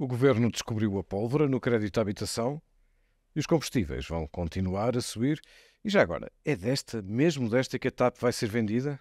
O governo descobriu a pólvora no crédito à habitação e os combustíveis vão continuar a subir. E já agora, é desta, mesmo desta, que a TAP vai ser vendida?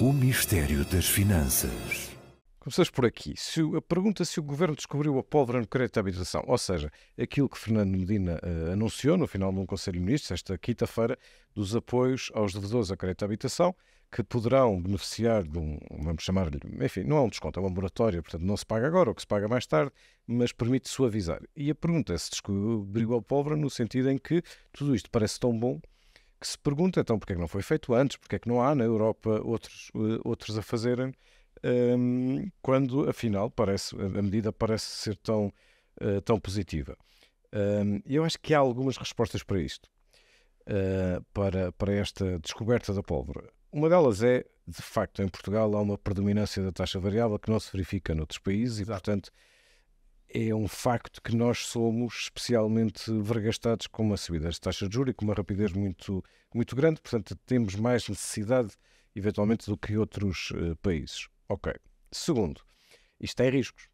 O Mistério das Finanças. Começamos por aqui. Se a pergunta se o governo descobriu a pólvora no crédito à habitação, ou seja, aquilo que Fernando Medina uh, anunciou no final de um Conselho de Ministros, esta quinta-feira, dos apoios aos devedores a crédito à habitação, que poderão beneficiar de um, vamos chamar-lhe, enfim, não é um desconto, é uma moratória, portanto não se paga agora, ou que se paga mais tarde, mas permite suavizar. E a pergunta é se descobriu a pólvora no sentido em que tudo isto parece tão bom que se pergunta então porque é que não foi feito antes, porque é que não há na Europa outros, eh, outros a fazerem, um, ehm, quando afinal parece, a medida parece ser tão, uh, tão positiva. Um, ehm, eu acho que há algumas respostas para isto, uh, para, para esta descoberta da pólvora. Uma delas é, de facto, em Portugal há uma predominância da taxa variável que não se verifica noutros países Exato. e, portanto, é um facto que nós somos especialmente vergastados com uma subida das taxas de juros e com uma rapidez muito, muito grande, portanto, temos mais necessidade, eventualmente, do que outros uh, países. Ok. Segundo, isto tem riscos.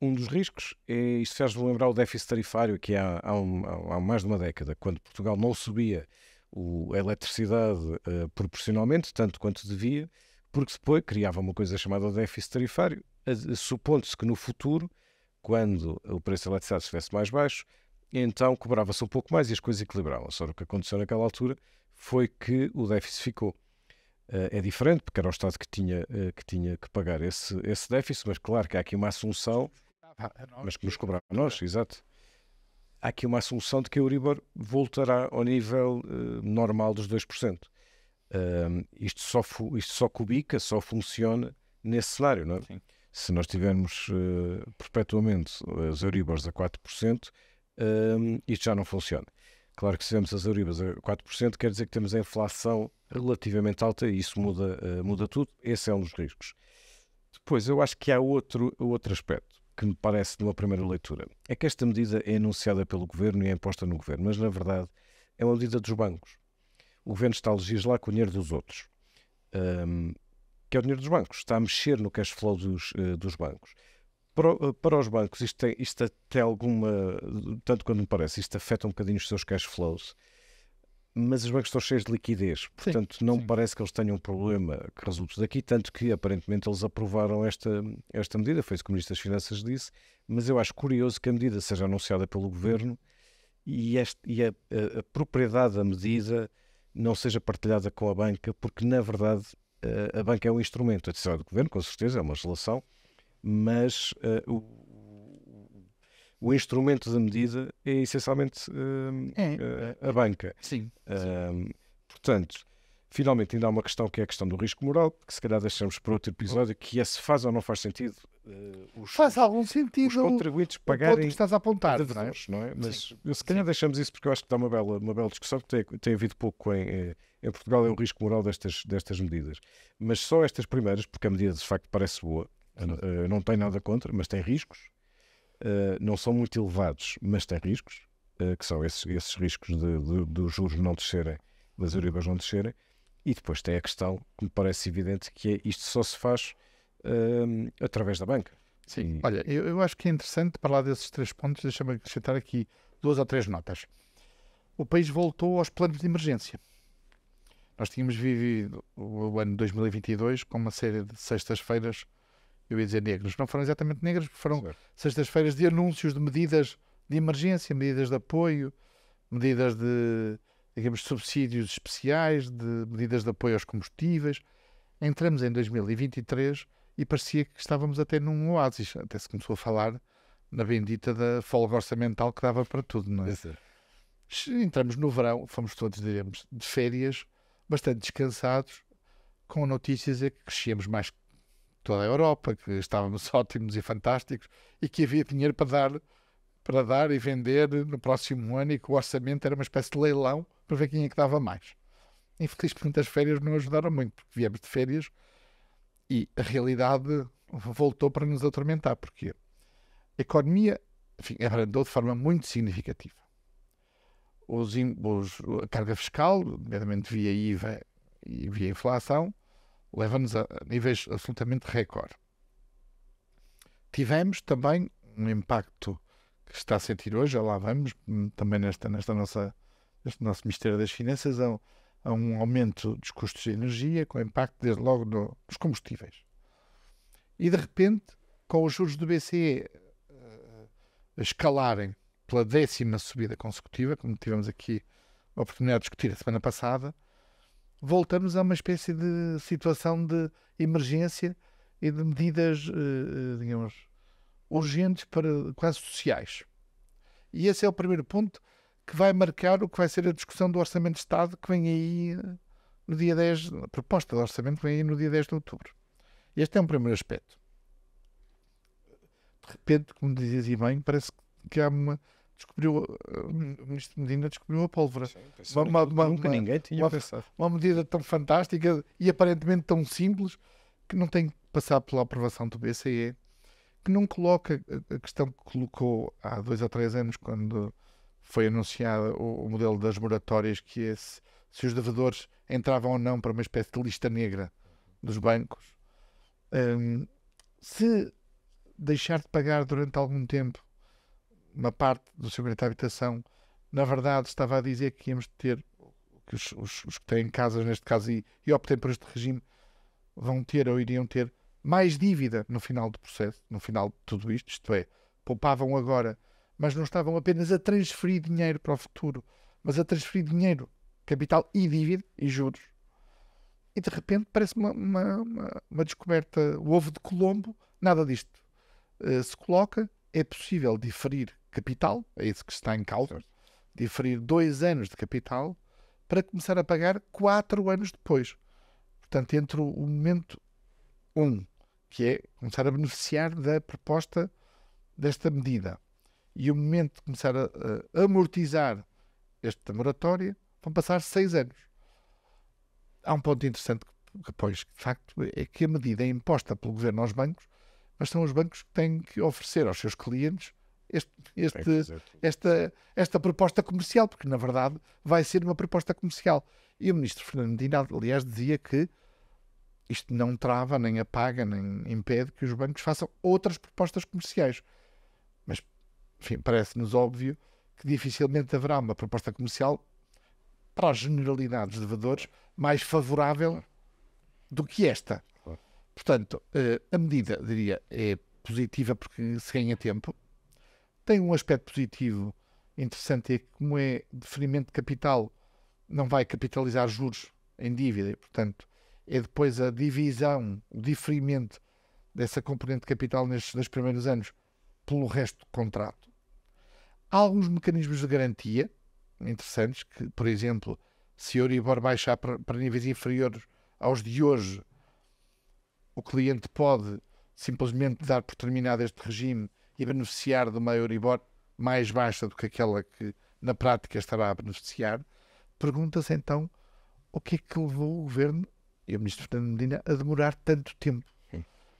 Um dos riscos é, isto faz-me lembrar o déficit tarifário que há, há, um, há mais de uma década, quando Portugal não subia o, a eletricidade uh, proporcionalmente, tanto quanto devia, porque depois criava uma coisa chamada déficit tarifário, eh, supondo-se que no futuro, quando o preço da eletricidade estivesse mais baixo, então cobrava-se um pouco mais e as coisas equilibravam-se. o que aconteceu naquela altura foi que o déficit ficou. Uh, é diferente, porque era o Estado que tinha, uh, que, tinha que pagar esse, esse déficit, mas claro que há aqui uma assunção, mas que nos cobrava a nós, exato há aqui uma assunção de que o Euribor voltará ao nível uh, normal dos 2%. Um, isto, só isto só cubica, só funciona nesse cenário, não é? Sim. Se nós tivermos uh, perpetuamente as Euribors a 4%, um, isto já não funciona. Claro que se tivermos as Euribors a 4%, quer dizer que temos a inflação relativamente alta e isso muda, uh, muda tudo. Esse é um dos riscos. Depois, eu acho que há outro, outro aspecto que me parece numa primeira leitura é que esta medida é anunciada pelo governo e é imposta no governo, mas na verdade é uma medida dos bancos. O governo está a legislar com o dinheiro dos outros, um, que é o dinheiro dos bancos, está a mexer no cash flow dos, uh, dos bancos. Para, uh, para, os bancos, isto tem, isto tem alguma. Tanto quando me parece, isto afeta um bocadinho os seus cash flows mas os bancos estão cheios de liquidez. Sim, Portanto, não sim. parece que eles tenham um problema que resulte daqui, tanto que aparentemente eles aprovaram esta, esta medida, foi isso que o Ministro das Finanças disse, mas eu acho curioso que a medida seja anunciada pelo Governo e, este, e a, a, a, propriedade da medida não seja partilhada com a banca, porque na verdade a, eh, a banca é um instrumento, a decisão é do Governo, com certeza, é uma legislação, mas uh, o, o instrumento da medida é essencialmente uh, é. A, a, banca. É. Sim. Uh, portanto, finalmente ainda há uma questão que é a questão do risco moral, que se calhar deixamos para outro episódio, que é se faz ou não faz sentido uh, os, faz algum sentido os contribuintes pagarem os que estás a apontar, não é? Não é? Mas Sim. se calhar Sim. deixamos isso porque eu acho que dá uma bela, uma bela discussão que tem, tem havido pouco em, eh, em Portugal, é o risco moral destas, destas medidas. Mas só estas primeiras, porque a medida de facto parece boa, não tem nada contra, mas tem riscos, eh, não são muito elevados, mas têm riscos, uh, que são esses, esses riscos de, de, dos juros não descerem, das Euribas não descerem. E depois tem a questão, que me parece evidente, que é isto só se faz uh, através da banca. Sim. E... Olha, eu, eu, acho que é interessante, para lá desses três pontos, deixa-me acrescentar aqui duas ou três notas. O país voltou aos planos de emergência. Nós tínhamos vivido o ano 2022 com uma série de sextas-feiras eu ia dizer negros, não foram exatamente negros, foram sextas-feiras de anúncios de medidas de emergência, medidas de apoio, medidas de, digamos, subsídios especiais, de medidas de apoio aos combustíveis. Entramos em 2023 e parecia que estávamos até num oásis. Até se começou a falar na bendita da folga orçamental que dava para tudo, não é? é Entramos no verão, fomos todos, diremos, de férias, bastante descansados, com notícias é que crescíamos mais toda a Europa, que estávamos ótimos e fantásticos e que havia dinheiro para dar, para dar e vender no próximo ano e que o orçamento era uma espécie de leilão para ver quem é que dava mais. Infelizmente as férias não ajudaram muito, porque viemos de férias e a realidade voltou para nos atormentar, porque a economia enfim, abrandou de forma muito significativa. Os, os, a carga fiscal, nomeadamente via IVA e via inflação, leva-nos a níveis absolutamente recorde. Tivemos também um impacto que se está a sentir hoje, já lá vamos, hum, também nesta, nesta nossa, neste nosso Ministério das Finanças, a, a, um aumento dos custos de energia, com impacto desde logo no, nos combustíveis. E de repente, com os juros do BCE uh, eh, escalarem pela décima subida consecutiva, como tivemos aqui a oportunidade de discutir a semana passada, voltamos a uma espécie de situação de emergência e de medidas, eh, eh, digamos, urgentes para quase sociais. E esse é o primeiro ponto que vai marcar o que vai ser a discussão do Orçamento de Estado que vem aí eh, no dia 10, a proposta do Orçamento vem aí no dia 10 de Outubro. Este é um primeiro aspecto. De repente, como dizias e bem, parece que há uma descobriu, eh, o ministro Medina descobriu a pólvora. Sim, uma, uma, nunca uma, ninguém tinha uma, pensado. Uma medida tão fantástica e aparentemente tão simples que não tem que passar pela aprovação do BCE, que não coloca eh, a questão que colocou há dois ou três anos quando foi anunciado o, o modelo das moratórias que é se, se, os devedores entravam ou não para uma espécie de lista negra dos bancos. Um, se deixar de pagar durante algum tempo uma parte do seu direito à habitação, na verdade estava a dizer que íamos ter, que os, os, os que têm casas neste caso e, e optem por este regime, vão ter ou iriam ter mais dívida no final do processo, no final de tudo isto, isto é, poupavam agora, mas não estavam apenas a transferir dinheiro para o futuro, mas a transferir dinheiro, capital e dívida e juros. E de repente parece uma, uma, uma, uma descoberta, o ovo de Colombo, nada disto. Uh, se coloca é possível diferir capital, é isso que está em causa, diferir dois anos de capital para começar a pagar quatro anos depois. Portanto, entre o momento 1, um, que é começar a beneficiar da proposta desta medida, e o momento de começar a, a amortizar esta moratória, vão passar seis anos. Há um ponto interessante que, que pois, de facto, é que a medida é imposta pelo governo aos bancos mas são os bancos que têm que oferecer aos seus clientes este, este, esta, esta proposta comercial, porque na verdade vai ser uma proposta comercial. E o ministro Fernando Medina, aliás, dizia que isto não trava, nem apaga, nem impede que os bancos façam outras propostas comerciais. Mas, enfim, parece-nos óbvio que dificilmente haverá uma proposta comercial para as generalidades devedores mais favorável do que esta. Portanto, eh, a medida, diria, é positiva porque se ganha tempo. Tem um aspecto positivo interessante, é que como é deferimento de capital, não vai capitalizar juros em dívida, e, portanto, é depois a divisão, o diferimento dessa componente de capital nestes dois primeiros anos pelo resto do contrato. Há alguns mecanismos de garantia interessantes, que, por exemplo, se Euribor baixar para, para níveis inferiores aos de hoje, o cliente pode simplesmente dar por terminado este regime e beneficiar de uma Euribor mais baixa do que aquela que na prática estará a beneficiar, pergunta-se então o que é que levou o governo e o ministro Fernando Medina a demorar tanto tempo.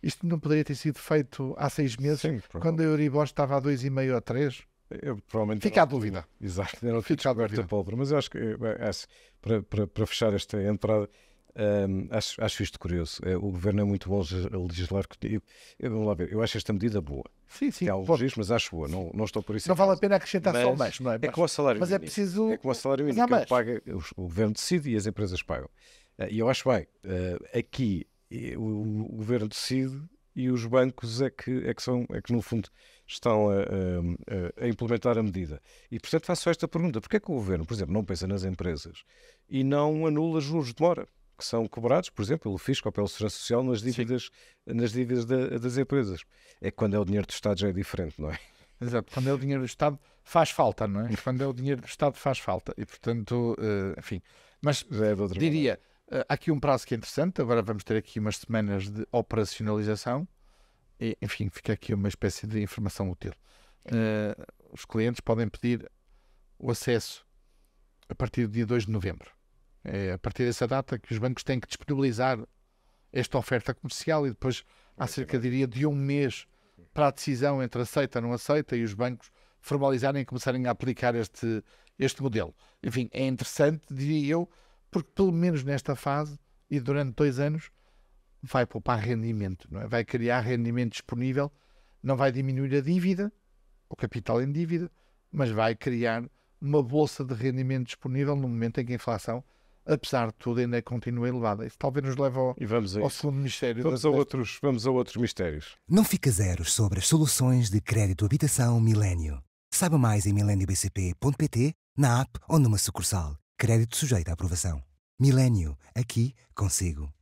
Isto não poderia ter sido feito há seis meses, Sim, quando a Euribor estava a 2,5 ou 3? Eu, provavelmente Fica à dúvida. Exato, era Fica a dúvida. Pobre, mas eu eh, acho que, para, para, para fechar esta entrada, um, acho, acho isto curioso. Eh, o governo é muito bom a legislar. Eu, eu, vamos lá ver, eu acho esta medida boa. Sim, sim. Que há mas acho boa. Não, não estou por isso. Não vale a pena acrescentar mas, só mais, não é? é mas, é, é com o salário mas mínimo. É preciso. É com o salário mínimo que paga, o, o governo decide e as empresas pagam. Eh, e eu acho bem, eh, aqui o, o governo decide e os bancos é que, é que, são, é que no fundo, estão a, a, a, implementar a medida. E, portanto, faço esta pergunta: porquê é que o governo, por exemplo, não pensa nas empresas e não anula juros de mora? que são cobrados, por exemplo, pelo fisco ou pela segurança social nas dívidas, nas dívidas das empresas. É que quando é o dinheiro do Estado já é diferente, não é? Exato, quando é o dinheiro do Estado faz falta, não é? Quando é o dinheiro do Estado faz falta. E portanto, eh, enfim. Mas é diria, eh, há aqui um prazo que é interessante, agora vamos ter aqui umas semanas de operacionalização. E, enfim, fica aqui uma espécie de informação útil. Uh, os clientes podem pedir o acesso a partir do dia 2 de novembro. É a partir dessa data que os bancos têm que disponibilizar esta oferta comercial e depois há cerca, diria, de um mês para a decisão entre aceita ou não aceita e os bancos formalizarem e começarem a aplicar este, este modelo. Enfim, é interessante, diria eu, porque pelo menos nesta fase e durante dois anos vai poupar rendimento, não é? vai criar rendimento disponível, não vai diminuir a dívida, o capital em dívida, mas vai criar uma bolsa de rendimento disponível no momento em que a inflação apesar de tudo, ainda continua elevada. Isso talvez nos leve ao, ao segundo mistério. Vamos da... a, outros, vamos a outros mistérios. Não fica zeros sobre as soluções de crédito habitação Milênio. Saiba mais em mileniobcp.pt, na app ou numa sucursal. Crédito sujeito à aprovação. Milênio, aqui consigo.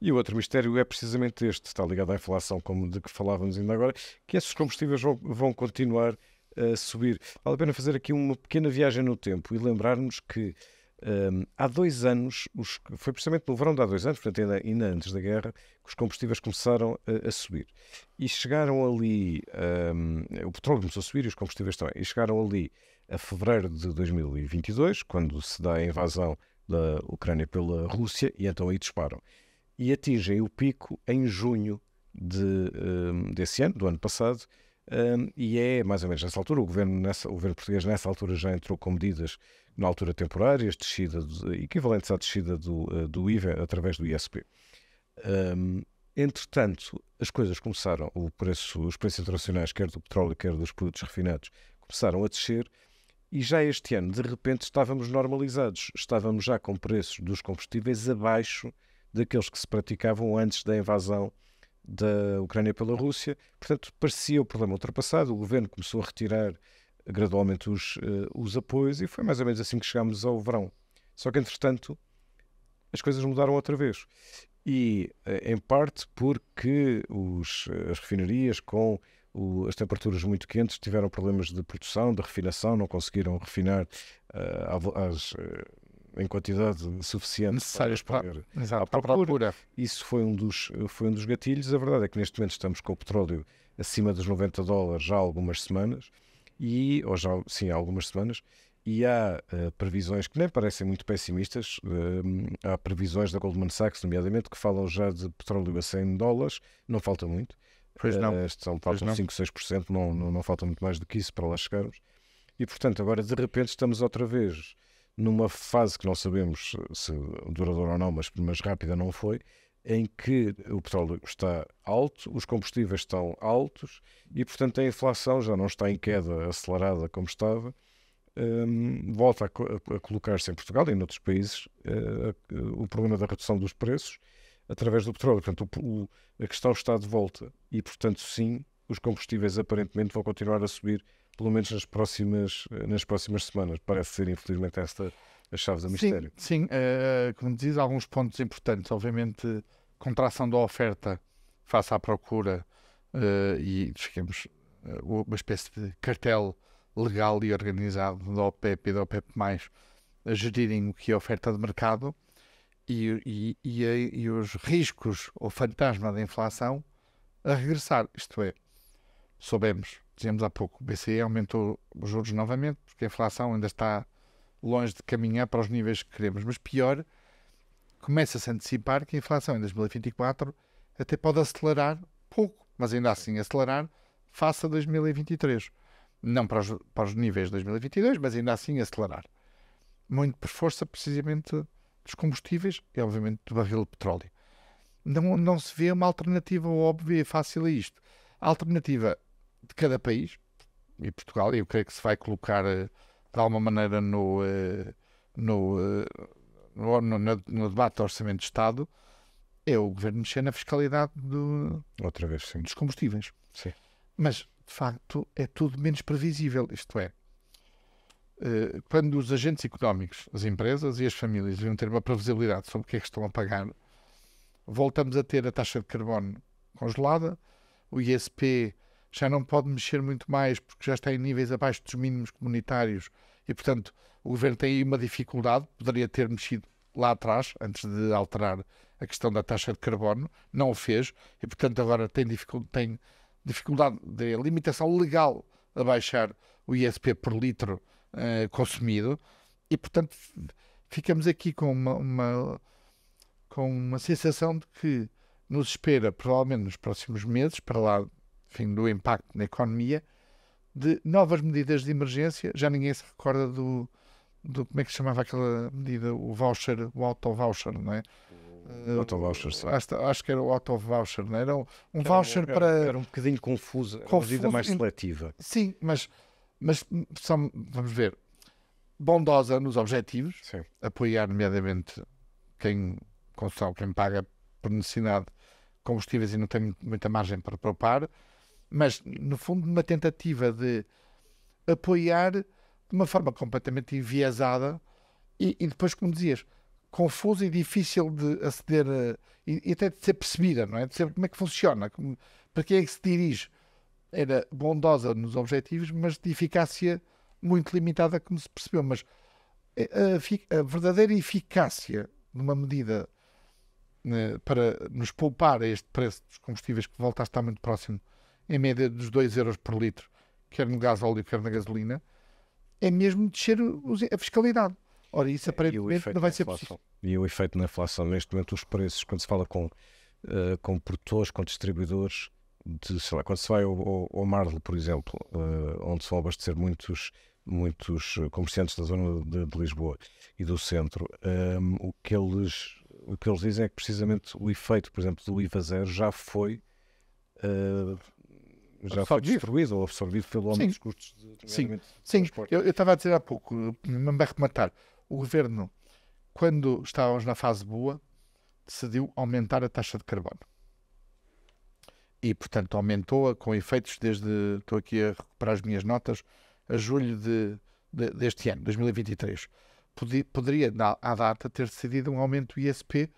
E o outro mistério é precisamente este, está ligado à inflação, como de que falávamos ainda agora, que esses combustíveis vão, vão continuar a subir. Vale a pena fazer aqui uma pequena viagem no tempo e lembrarmos que um, há dois anos, os, foi precisamente no verão de há dois anos, portanto, ainda, ainda antes da guerra, que os combustíveis começaram a, a subir. E chegaram ali, um, o petróleo começou a subir e os combustíveis também. E chegaram ali a fevereiro de 2022, quando se dá a invasão da Ucrânia pela Rússia, e então aí disparam. E atingem o pico em junho de, um, desse ano, do ano passado, um, e é mais ou menos nessa altura, o governo, nessa, o governo português nessa altura já entrou com medidas na altura temporárias, descida de, equivalentes à descida do, eh, do IVA através do ISP. Um, entretanto, as coisas começaram, o preço, os preços internacionais, quer do petróleo, quer dos produtos refinados, começaram a descer e já este ano, de repente, estávamos normalizados. Estávamos já com preços dos combustíveis abaixo daqueles que se praticavam antes da invasão da Ucrânia pela Rússia. Portanto, parecia o problema ultrapassado. O governo começou a retirar gradualmente os, eh, os apoios, e foi mais ou menos assim que chegámos ao verão. Só que, entretanto, as coisas mudaram outra vez. E, eh, em parte, porque os, eh, as refinarias, com o, as temperaturas muito quentes, tiveram problemas de produção, de refinação, não conseguiram refinar uh, as, uh, em quantidade suficiente necessárias para, para, a procura. procura. Isso foi um, dos, foi um dos gatilhos. A verdade é que, neste momento, estamos com o petróleo acima dos 90 dólares já há algumas semanas e, ou já, sim, há algumas semanas, e há uh, previsões que nem parecem muito pessimistas. Uh, há previsões da Goldman Sachs, nomeadamente, que falam já de petróleo a 100 dólares, não falta muito. Pois não. Uh, são, faltam cinco 5, 6%, não, não, não falta muito mais do que isso para lá chegarmos. E, portanto, agora de repente estamos outra vez numa fase que não sabemos se duradoura ou não, mas, mas rápida não foi, em que o petróleo está alto, os combustíveis estão altos e, portanto, a inflação já não está em queda acelerada como estava. Um, volta a, a colocar-se em Portugal e em outros países uh, o problema da redução dos preços através do petróleo. Portanto, o, o, a questão está de volta e, portanto, sim, os combustíveis aparentemente vão continuar a subir, pelo menos nas próximas, eh, nas próximas semanas. Parece ser, infelizmente, esta as chaves do mistério. Sim, uh, como diz, alguns pontos importantes. Obviamente, contração da oferta face à procura uh, e, digamos, eh, uma espécie de cartel legal e organizado da OPEP e da OPEP+, a gerirem o que é oferta de mercado e, e, e, e os riscos ou fantasma da inflação a regressar. Isto é, soubemos, dizemos há pouco, o BCE aumentou os juros novamente porque a inflação ainda está longe de caminhar para os níveis que queremos, mas pior, começa-se a antecipar que a inflação em 2024 até pode acelerar pouco, mas ainda assim acelerar face a 2023. Não para os, para os níveis de 2022, mas ainda assim acelerar. Muito por força, precisamente, dos combustíveis e, obviamente, do barril de petróleo. Não, não se vê uma alternativa óbvia e é fácil a isto. A alternativa de cada país, e Portugal, eu creio que se vai colocar eh, de alguma maneira no, eh, eh, no, no, no, no debate do Orçamento de Estado é o governo mexer na fiscalidade do, Outra vez, sim. dos combustíveis. Sim. Mas, de facto, é tudo menos previsível. Isto é, eh, quando os agentes económicos, as empresas e as famílias deviam ter uma previsibilidade sobre o que é que estão a pagar, voltamos a ter a taxa de carbono congelada, o ISP já não pode mexer muito mais porque já está em níveis abaixo dos mínimos comunitários e, portanto, o governo tem aí uma dificuldade, poderia ter mexido lá atrás, antes de alterar a questão da taxa de carbono, não o fez e, portanto, agora tem, tem dificuldade, de limitação legal a baixar o ISP por litro eh, consumido e, portanto, ficamos aqui com uma, uma, com uma sensação de que nos espera, provavelmente nos próximos meses, para lá enfim, do impacto na economia, de novas medidas de emergência. Já ninguém se recorda do, do como é que se chamava aquela medida, o voucher, o auto-voucher, não é? Eh, auto-voucher, uh, acho, acho que era o auto-voucher, não é? era? Um, era, voucher era, para. Era um bocadinho confusa confuso uma medida mais seletiva. Sim, mas, mas vamos ver, bondosa nos objetivos, Sim. apoiar, nomeadamente, quem consome, quem paga por necessidade combustíveis e não tem muita margem para poupar, mas no fundo uma tentativa de apoiar de uma forma completamente enviesada e, e depois, como dizias, confusa e difícil de aceder a, e, e, até de ser percebida, não é? De saber como é que funciona, como, para quem é que se dirige. Era bondosa nos objetivos, mas de eficácia muito limitada, como se percebeu. Mas eh, a, a, a verdadeira eficácia de uma medida né, para nos poupar a este preço dos combustíveis que volta a estar muito próximo em média dos 2 euros por litro, quer no gás óleo, quer na gasolina, é mesmo descer a fiscalidade. Ora, isso é, aparentemente não vai ser possível. E o efeito na inflação, neste momento, os preços, quando se fala com, uh, com produtores, com distribuidores, de, sei lá, quando se vai ao, ao, ao Marlo, por exemplo, uh, onde se vão abastecer muitos, muitos comerciantes da zona de, de Lisboa e do centro, um, ehm, o, que eles, o que eles dizem é que precisamente o efeito, por exemplo, do IVA zero já foi. Uh, já foi destruído ou absorvido pelo aumento dos custos de Sim, Sim. eu estava a dizer há pouco, me vai rematar, o governo, quando estávamos na fase boa, decidiu aumentar a taxa de carbono. E, portanto, aumentou-a com efeitos desde, estou aqui a recuperar as minhas notas, a julho de, de, deste ano, 2023. Podia, poderia, na, à data, ter decidido um aumento do ISP,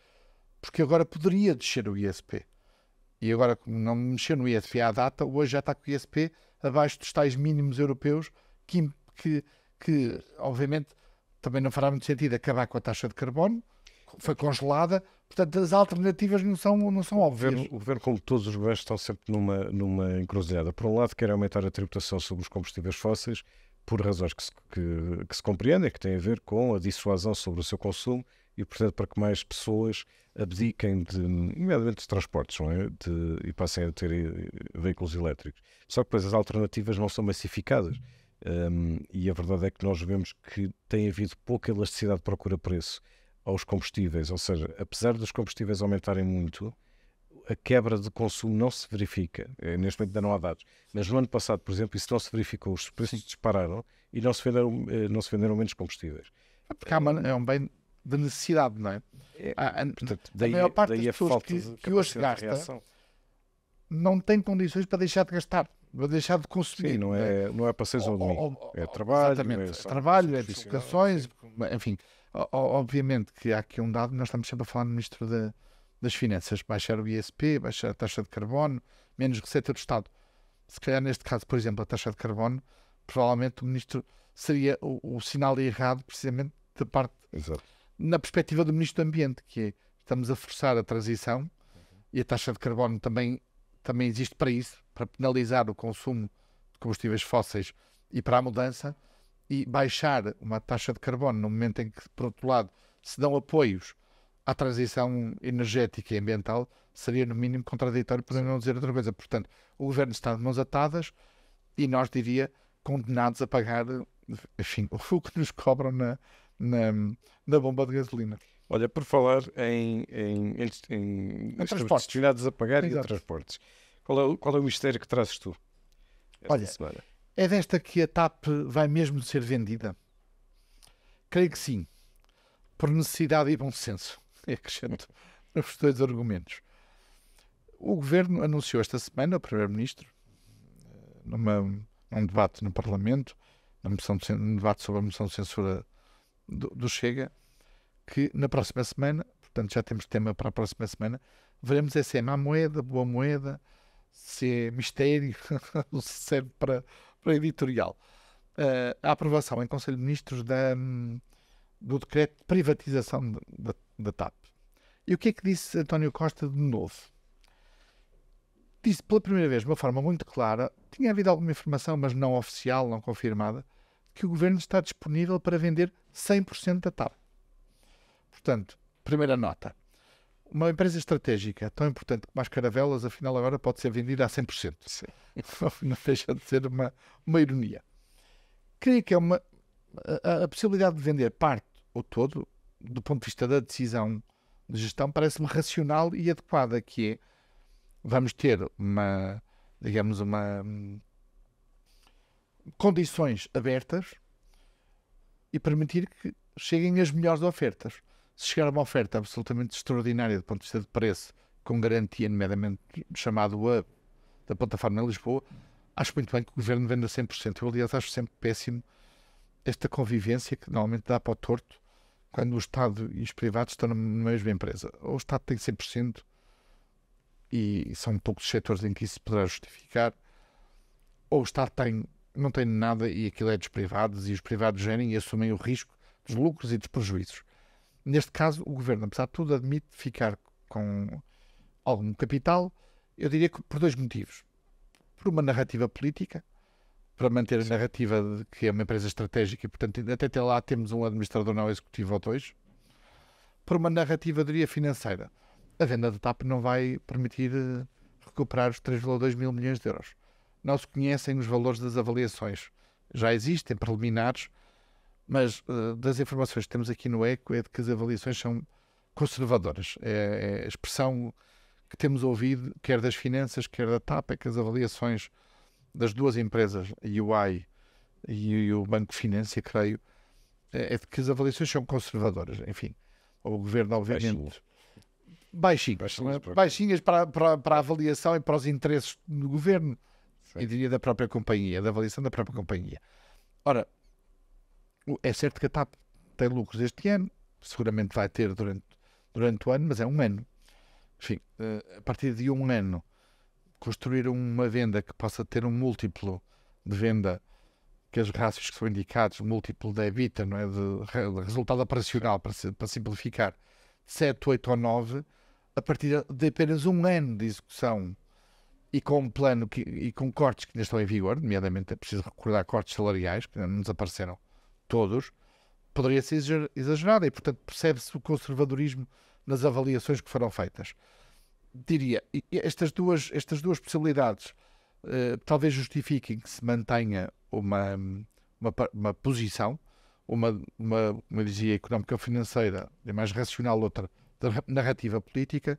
porque agora poderia descer o ISP e agora como não mexeu no ISP à data, hoje já está com o ISP abaixo dos tais mínimos europeus, que, que, que obviamente também não fará muito sentido acabar com a taxa de carbono, foi congelada, portanto as alternativas não são, não são óbvias. O governo, o governo, como todos os governos, estão sempre numa, numa encruzilhada. Por um lado, quer aumentar a tributação sobre os combustíveis fósseis, por razões que se, que, que se compreendem, que têm a ver com a dissuasão sobre o seu consumo, e, portanto, para que mais pessoas abdiquem, de, nomeadamente, dos transportes não é? de, e passem a ter eh, veículos elétricos. Só que depois as alternativas não são massificadas. Um, e a verdade é que nós vemos que tem havido pouca elasticidade de procura-preço aos combustíveis, ou seja, apesar dos combustíveis aumentarem muito, a quebra de consumo não se verifica. Eh, neste momento ainda não há dados. Mas no ano passado, por exemplo, isso não se verificou. Os preços dispararam e não se venderam, eh, não se venderam menos combustíveis. É porque é um bem de necessidade, não é? é ah, portanto, daí, a maior parte das pessoas que, que hoje gasta não tem condições para deixar de gastar, para deixar de consumir. Sim, não é? é, não é para seres ou, domingo. Ou, é trabalho, é exatamente, é, só, trabalho, é deslocações, enfim. Obviamente que há aqui um dado, nós estamos sempre a falar no Ministro das Finanças, baixar o ISP, baixar a taxa de carbono, menos receita do Estado. Se calhar neste caso, por exemplo, a taxa de carbono, provavelmente o Ministro seria o, o sinal errado, precisamente da parte Exato na perspectiva do Ministro do Ambiente, que é, estamos a forçar a transição e a taxa de carbono também, também existe para isso, para penalizar o consumo de combustíveis fósseis e para a mudança e baixar uma taxa de carbono no momento em que, por outro lado, se dão apoios à transição energética e ambiental, seria no mínimo contraditório, podendo não dizer outra coisa. Portanto, o governo está de mãos atadas e nós, diria, condenados a pagar enfim, o que nos cobram na, na, na bomba de gasolina. Olha, por falar em, em, em, em transportes. destinados a pagar Exato. e a transportes, qual é, o, qual é o mistério que trazes tu Olha, semana? É desta que a TAP vai mesmo ser vendida? Creio que sim, por necessidade e bom senso, acrescento os dois argumentos. O governo anunciou esta semana, o primeiro-ministro, eh, numa, num debate no Parlamento, na num debate sobre a moção de censura do, do Chega, que na próxima semana, portanto já temos tema para a próxima semana, veremos é se é má moeda, boa moeda, se é mistério, se serve para, para editorial. Uh, a aprovação em Conselho de Ministros da, do decreto de privatização da, da TAP. E o que é que disse António Costa de novo? Disse pela primeira vez, de uma forma muito clara, tinha havido alguma informação, mas não oficial, não confirmada, que o governo está disponível para vender 100% da TAP. Portanto, primeira nota. Uma empresa estratégica tão importante como as caravelas, afinal, agora pode ser vendida a 100%. Sim. Não deixa de ser uma, uma ironia. Creio que é uma. A, a possibilidade de vender parte ou todo, do ponto de vista da decisão de gestão, parece-me racional e adequada, que é vamos ter uma, digamos, uma hum, condições abertas e permitir que cheguem as melhores ofertas. Se chegar uma oferta absolutamente extraordinária do ponto de vista de preço, com garantia, nomeadamente chamado UP, da plataforma em Lisboa, acho muito bem que o governo venda 100%. Eu, aliás, acho sempre péssimo esta convivência que normalmente dá para o torto quando o Estado e os privados estão na mesma empresa. Ou o Estado tem 100% e são poucos setores em que isso poderá justificar, ou o Estado tem não tem nada e aquilo é dos privados e os privados gerem e assumem o risco dos lucros e dos prejuízos. Neste caso, o governo, apesar de tudo, admite ficar com algum capital, eu diria que por dois motivos. Por uma narrativa política, para manter a narrativa de que é uma empresa estratégica e, portanto, até, até lá temos um administrador não é executivo ou dois. Por uma narrativa, diria, financeira. A venda da TAP não vai permitir eh, recuperar os 3,2 mil milhões de euros não se conhecem os valores das avaliações. Já existem preliminares, mas uh, das informações que temos aqui no ECO é de que as avaliações são conservadoras. É, é a expressão que temos ouvido, quer das finanças, quer da TAP, é que as avaliações das duas empresas, a UI e o Banco Finância, creio, é, é de que as avaliações são conservadoras. Enfim, o governo, obviamente. Baixinhas. Baixinhas, baixinhas é? para, para, para a avaliação e para os interesses do governo e diria da própria companhia, da avaliação da própria companhia. Ora, é certo que a TAP tem lucros este ano, seguramente vai ter durante, durante o ano, mas é um ano. Enfim, eh, a partir de um ano, construir uma venda que possa ter um múltiplo de venda, que os rácios que são indicados, múltiplo da EBITDA, não é? De, de resultado operacional, para, para simplificar, 7, 8 ou 9, a partir de apenas um ano de execução e com um plano que, e com cortes que ainda estão em vigor, nomeadamente é preciso recordar cortes salariais que não desapareceram todos, poderia ser exagerada e, portanto, percebe-se o conservadorismo nas avaliações que foram feitas. Diria, estas duas, estas duas possibilidades uh, talvez justifiquem que se mantenha uma, uma, uma posição, uma, uma, uma dizia económica ou financeira, é mais racional outra, da narrativa política,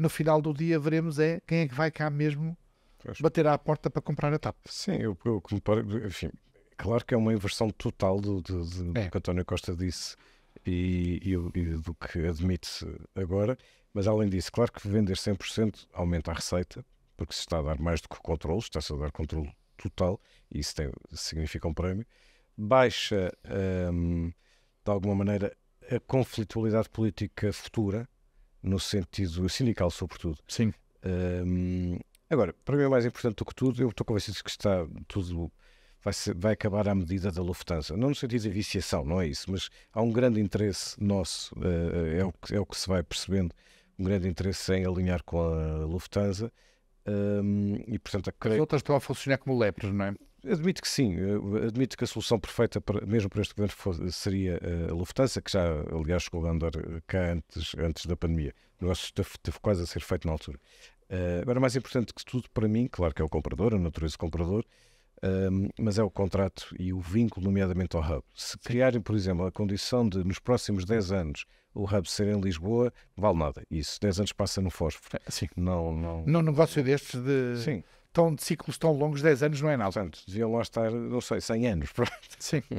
no final do dia veremos é quem é que vai cá mesmo pois. bater à porta para comprar a TAP. Sim, eu, eu comparo, enfim, claro que é uma inversão total do, do, do, é. que António Costa disse e, e, e do que admite agora, mas além disso, claro que vender 100% aumenta a receita, porque se está a dar mais do que o controle, está-se a dar controle total, e isso tem, significa um prémio, baixa hum, de alguma maneira a conflitualidade política futura, no sentido sindical, sobretudo. Sim. Um, agora, para mim é mais importante do que tudo, eu estou convencido que está tudo vai, ser, vai acabar à medida da Lufthansa. Não no sentido de viciação, não é isso, mas há um grande interesse nosso, uh, é, o que, é o que se vai percebendo, um grande interesse em alinhar com a Lufthansa. Um, e portanto, a... As outras estão a funcionar como lepros, não é? Admito que sim, eh, admito que a solução perfeita, para, mesmo para este governo, fosse, seria eh, a Lufthansa, que já, aliás, chegou a andar eh, cá antes, antes da pandemia. O negócio esteve, teve quase a ser feito na altura. Uh, agora, mais importante que tudo para mim, claro que é o comprador, a natureza do comprador, ehm, mas é o contrato e o vínculo, nomeadamente ao hub. Se criarem, por exemplo, a condição de nos próximos 10 anos o hub ser em Lisboa, vale nada. Isso, 10 anos passa no Fósforo. Sim. Não, não... Num negócio destes de. Sim tão, de ciclos tão longos, 10 anos não é nada. Portanto, deviam lá estar, não sei, 100 anos. Sim.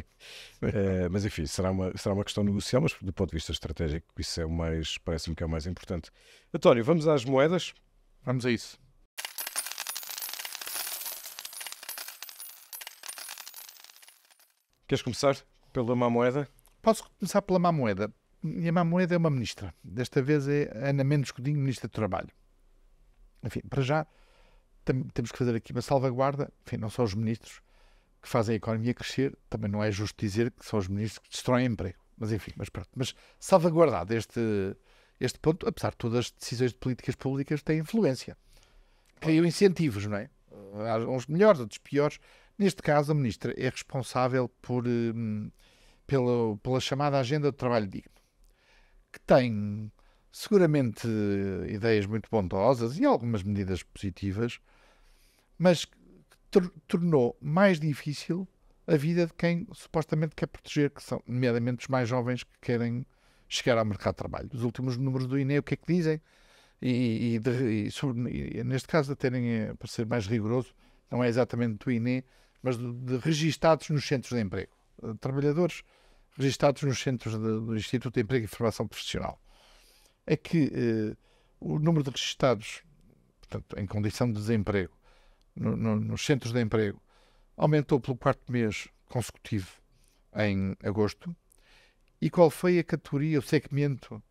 Eh, mas enfim, será uma, será uma questão negocial, mas do ponto de vista estratégico, isso é o mais, parece-me que é o mais importante. António, vamos às moedas? Vamos a isso. Queres começar pela má moeda? Posso começar pela má moeda. E a má moeda é uma ministra. Desta vez é Ana Mendes Godinho, ministra do Trabalho. Enfim, para já, temos que fazer aqui uma salvaguarda, enfim, não só os ministros que fazem a economia crescer, também não é justo dizer que são os ministros que destroem emprego, mas enfim, mas pronto, mas salvaguardado este, este ponto, apesar de todas as decisões de políticas públicas têm influência, criam incentivos, não é? Há uns melhores, outros piores. Neste caso, a ministra é responsável por, hum, pela, pela chamada agenda do trabalho digno, que tem seguramente ideias muito bondosas e algumas medidas positivas, mas tornou mais difícil a vida de quem supostamente quer proteger, que são nomeadamente os mais jovens que querem chegar ao mercado de trabalho. Os últimos números do INE, o que é que dizem? E, e, de, e, sobre, e neste caso, a terem eh, para ser mais rigoroso, não é exatamente do INE, mas de, de registados nos centros de emprego. Eh, trabalhadores registados nos centros de, do Instituto de Emprego e Formação Profissional. É que eh, o número de registados, portanto, em condição de desemprego, no, no, nos centros de emprego aumentou pelo quarto mês consecutivo em agosto. E qual foi a categoria, o segmento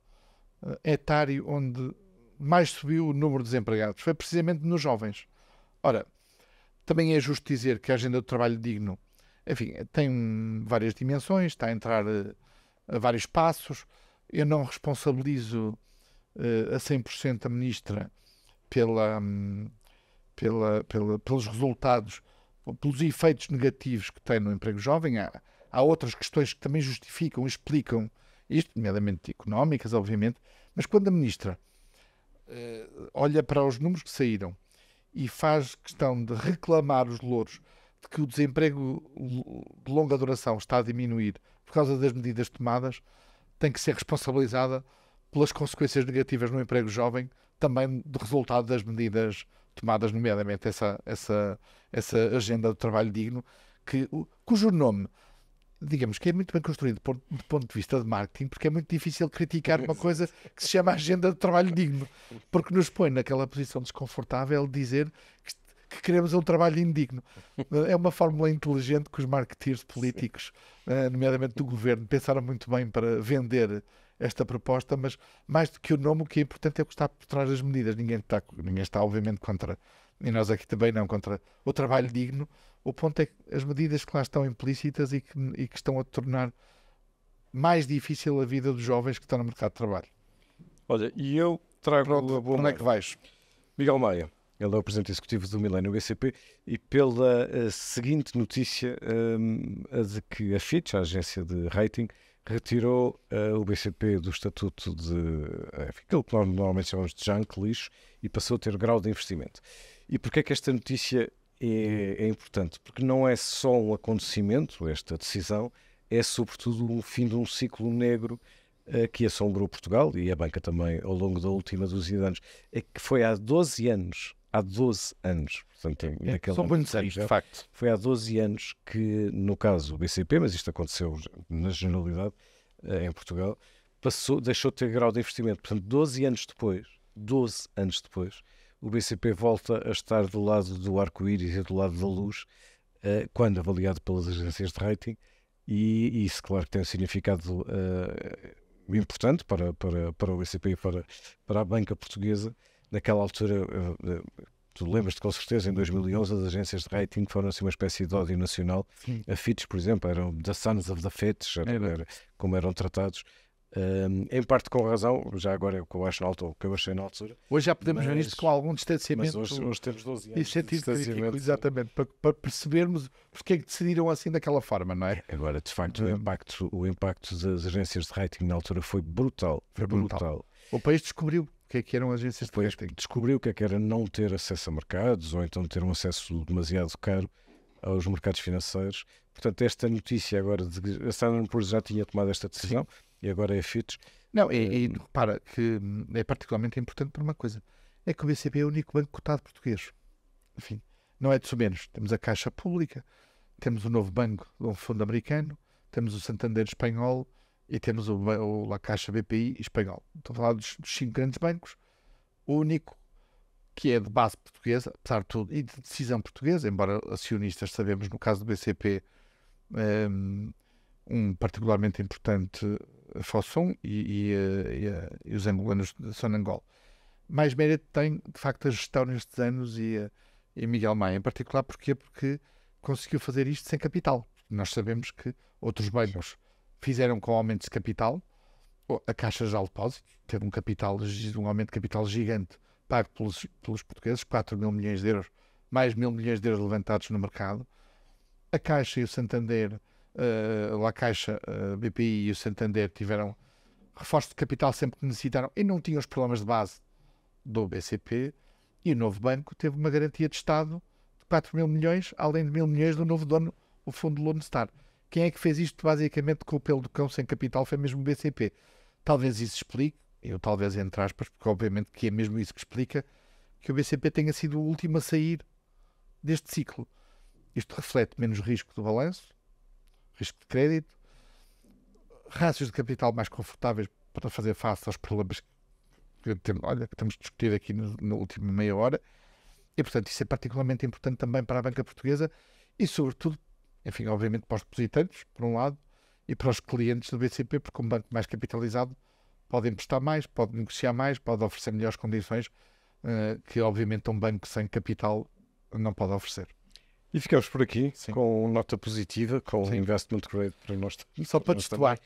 uh, etário onde mais subiu o número de desempregados? Foi precisamente nos jovens. Ora, também é justo dizer que a agenda do trabalho digno, enfim, tem várias dimensões, está a entrar eh, a vários passos. Eu não responsabilizo uh, a 100% a ministra pela. Um, pela, pela, pelos resultados, pelos efeitos negativos que tem no emprego jovem. Há, há outras questões que também justificam, explicam isto, nomeadamente económicas, obviamente, mas quando a ministra uh, olha para os números que saíram e faz questão de reclamar os louros de que o desemprego de longa duração está a diminuir por causa das medidas tomadas, tem que ser responsabilizada pelas consequências negativas no emprego jovem também do resultado das medidas tomadas, nomeadamente essa, essa, essa agenda do trabalho digno, que, cujo nome, digamos que é muito bem construído do ponto, de vista de marketing, porque é muito difícil criticar uma coisa que se chama agenda de trabalho digno, porque nos põe naquela posição desconfortável de dizer que que queremos um trabalho indigno. É uma fórmula inteligente que os marketeers políticos, eh, nomeadamente do governo, pensaram muito bem para vender esta proposta, mas mais do que o nome, o que é importante é o que está por trás das medidas. Ninguém está, ninguém está obviamente, contra, e nós aqui também não, contra o trabalho digno. O ponto é que as medidas que lá estão implícitas e que, e que estão a tornar mais difícil a vida dos jovens que estão no mercado de trabalho. Olha, e eu trago Pronto, a boa Como é que vais? Miguel Maia. Ele é o presidente executivo do Milênio BCP e pela eh, seguinte notícia um, ehm, a de que a Fitch, a agência de rating, retirou uh, o BCP do estatuto de eh, enfim, aquilo que nós normalmente chamamos de junk, lixo, e passou a ter grau de investimento. E porquê é que esta notícia é, é importante? Porque não é só um acontecimento, esta decisão, é sobretudo o fim de um ciclo negro uh, que assombrou Portugal e a banca também ao longo da última dúzia de anos. É que foi há 12 anos há 12 anos. Portanto, é, é naquele, são muitos anos, de facto. Foi há 12 anos que, no caso do BCP, mas isto aconteceu na generalidade eh, em Portugal, passou, deixou de ter grau de investimento. Portanto, 12 anos depois, 12 anos depois, o BCP volta a estar do lado do arco-íris e do lado da luz, eh, quando avaliado pelas agências de rating, e isso, claro, tem um significado eh, importante para, para, para o BCP e para, para a banca portuguesa, naquela altura, eu, eu, tu lembras-te com certeza, em 2011 as agências de rating foram assim uma espécie de ódio nacional. Sim. A Fitch, por exemplo, eram The Sons of the Fitch, era, é era, como eram tratados. Um, em parte com razão, já agora é o que eu acho na altura, o que eu achei na altura. Hoje já podemos mas, ver isto com algum distanciamento. Mas hoje, hoje temos 12 anos. De distanciamento. exatamente, para, para, percebermos porque é que decidiram assim daquela forma, não é? é agora, de facto, uhum. o, impacto, o impacto das agências de rating na altura foi brutal. Foi brutal. brutal. O país descobriu que é que eram agências de Depois Descobriu o que é que era não ter acesso a mercados ou então ter um acesso demasiado caro aos mercados financeiros. Portanto, esta notícia agora de a Standard Poor's já tinha tomado esta decisão Sim. e agora é Fitch. Não, e, e hum. repara que hum, é particularmente importante para uma coisa: é que o BCP é o único banco cotado português. Enfim, não é de menos. Temos a Caixa Pública, temos o Novo Banco, um fundo americano, temos o Santander espanhol, e temos o, o La Caixa BPI espanhol. Estou a falar dos, dos, cinco grandes bancos. O único que é de base portuguesa, apesar de tudo, e de decisão portuguesa, embora acionistas sabemos, no caso do BCP, um, ehm, um particularmente importante eh, Fossum e, e, eh, e, eh, e, os angolanos de Sonangol. Mais mérito tem, de facto, a gestão nestes anos e, e Miguel Maia em particular. Porquê? Porque conseguiu fazer isto sem capital. Nós sabemos que outros bancos fizeram com aumentos de capital. A Caixa de Depósitos teve um, capital, um aumento de capital gigante pago pelos, pelos portugueses, 4 mil milhões de euros, mais mil milhões de euros levantados no mercado. A Caixa e o Santander, uh, a Caixa, eh, BPI e o Santander tiveram reforço de capital sempre que necessitaram e não tinham os problemas de base do BCP. E o novo banco teve uma garantia de Estado de 4 mil milhões, além de mil milhões do novo dono, o Fundo Lone Star. Quem é que fez isto basicamente com o pelo do cão sem capital foi mesmo o BCP. Talvez isso explique, eu talvez entre aspas, porque obviamente que é mesmo isso que explica, que o BCP tenha sido o último a sair deste ciclo. Isto reflete menos risco do balanço, risco de crédito, rácios de capital mais confortáveis para fazer face aos problemas que, olha, que temos discutido aqui no, na última meia hora. E, portanto, isso é particularmente importante também para a banca portuguesa e, sobretudo, enfim, obviamente para os depositantes, por um lado, e para os clientes do BCP, porque um banco mais capitalizado pode emprestar mais, pode negociar mais, pode oferecer melhores condições, uh, que obviamente um banco sem capital não pode oferecer. E ficamos por aqui Sim. com nota positiva, com Sim. investment grade para nós. Só para testuar.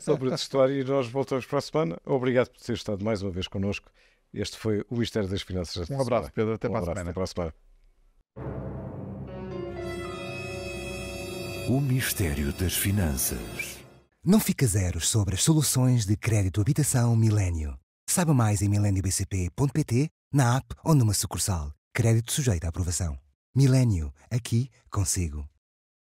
Só para testuar e nós voltamos para a semana. Obrigado por ter estado mais uma vez connosco. Este foi o Mistério das Finanças. Um abraço, Pedro. Até, um para, até para a semana. O mistério das finanças. Não fica zeros sobre as soluções de crédito habitação Milênio. Saiba mais em mileniobcp.pt, na app ou numa sucursal. Crédito sujeito à aprovação. Milênio, aqui consigo.